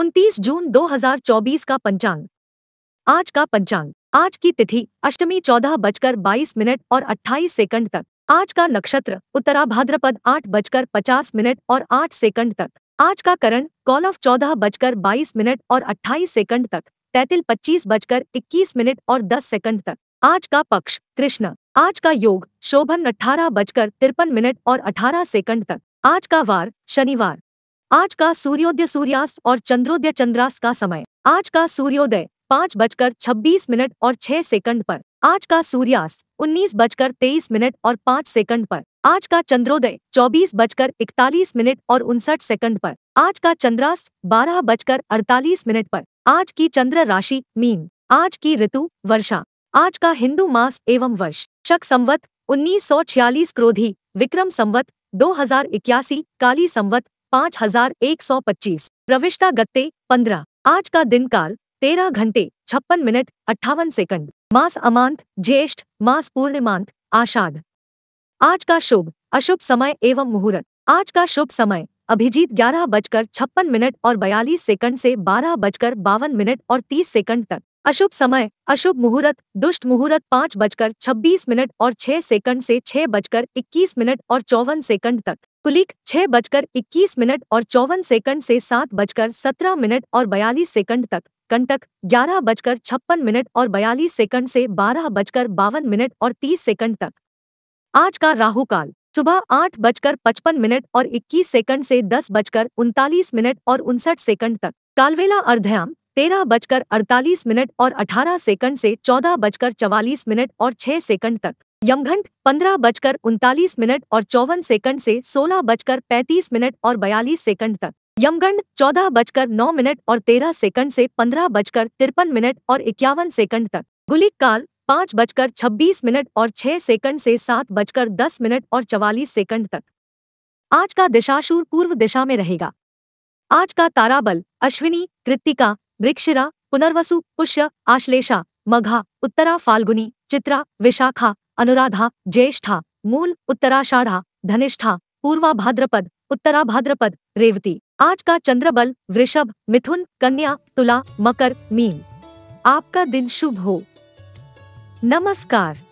उनतीस जून 2024 का पंचांग आज का पंचांग आज की तिथि अष्टमी चौदह बजकर बाईस मिनट और अट्ठाईस सेकंड तक आज का नक्षत्र उत्तरा भाद्रपद आठ बजकर पचास मिनट और आठ सेकंड तक आज का करण ऑफ चौदह बजकर बाईस मिनट और अट्ठाईस सेकंड तक तैतिल पच्चीस बजकर इक्कीस मिनट और दस सेकंड तक आज का पक्ष कृष्ण आज का योग शोभन अठारह बजकर तिरपन मिनट और अठारह सेकंड तक आज का वार शनिवार आज का सूर्योदय सूर्यास्त और चंद्रोदय चंद्रास्त का समय आज का सूर्योदय पाँच बजकर छब्बीस मिनट और छह सेकंड पर आज का सूर्यास्त उन्नीस बजकर तेईस मिनट और पाँच सेकंड पर आज का चंद्रोदय चौबीस बजकर इकतालीस मिनट और उनसठ सेकंड पर आज का चंद्रास्त बारह बजकर अड़तालीस मिनट पर आज की चंद्र राशि मीन आज की ऋतु वर्षा आज का हिंदू मास एवं वर्ष शक संवत उन्नीस क्रोधी विक्रम संवत दो हजार इक्यासी काली संवत पाँच हजार एक सौ पच्चीस प्रविष्टा गत्ते पंद्रह आज का दिन काल तेरह घंटे छप्पन मिनट अट्ठावन सेकंड मास अमांत ज्येष्ठ मास पूर्णिमांत आषाढ़ आज का शुभ अशुभ समय एवं मुहूर्त आज का शुभ समय अभिजीत ग्यारह बजकर छप्पन मिनट और बयालीस सेकंड से बारह बजकर बावन मिनट और तीस सेकंड तक अशुभ समय अशुभ मुहूर्त दुष्ट मुहूर्त पाँच बजकर छब्बीस मिनट और छह सेकंड से छह बजकर इक्कीस मिनट और चौवन सेकंड तक कुलिक छह बजकर इक्कीस मिनट और चौवन सेकंड से सात बजकर सत्रह मिनट और बयालीस सेकंड तक कंटक ग्यारह बजकर छप्पन मिनट और बयालीस सेकंड से बारह बजकर बावन मिनट और तीस सेकंड तक आज का राहु काल सुबह आठ बजकर पचपन मिनट और इक्कीस सेकंड से दस बजकर उनतालीस मिनट और उनसठ सेकंड तक कालवेला अर्ध्याम तेरह बजकर अड़तालीस मिनट और अठारह सेकंड से चौदह बजकर चवालीस मिनट और छह सेकंड तक यमघंट पंद्रह बजकर उनतालीस मिनट और चौवन सेकंड से सोलह बजकर पैंतीस मिनट और बयालीस सेकंड तक यमगंड चौदह बजकर नौ मिनट और तेरह सेकंड से पंद्रह बजकर तिरपन मिनट और इक्यावन सेकंड तक गुलिक काल पाँच बजकर छब्बीस मिनट और छह सेकंड से सात बजकर दस मिनट और चवालीस सेकंड तक आज का दिशाशूर पूर्व दिशा में रहेगा आज का ताराबल अश्विनी कृतिका वृक्षिरा पुनर्वसु पुष्य आश्लेषा मघा उत्तरा फाल्गुनी चित्रा विशाखा अनुराधा ज्येष्ठा मूल उत्तराषाढ़ा धनिष्ठा पूर्वा भाद्रपद उत्तरा भाद्रपद रेवती आज का चंद्रबल वृषभ मिथुन कन्या तुला मकर मीन आपका दिन शुभ हो नमस्कार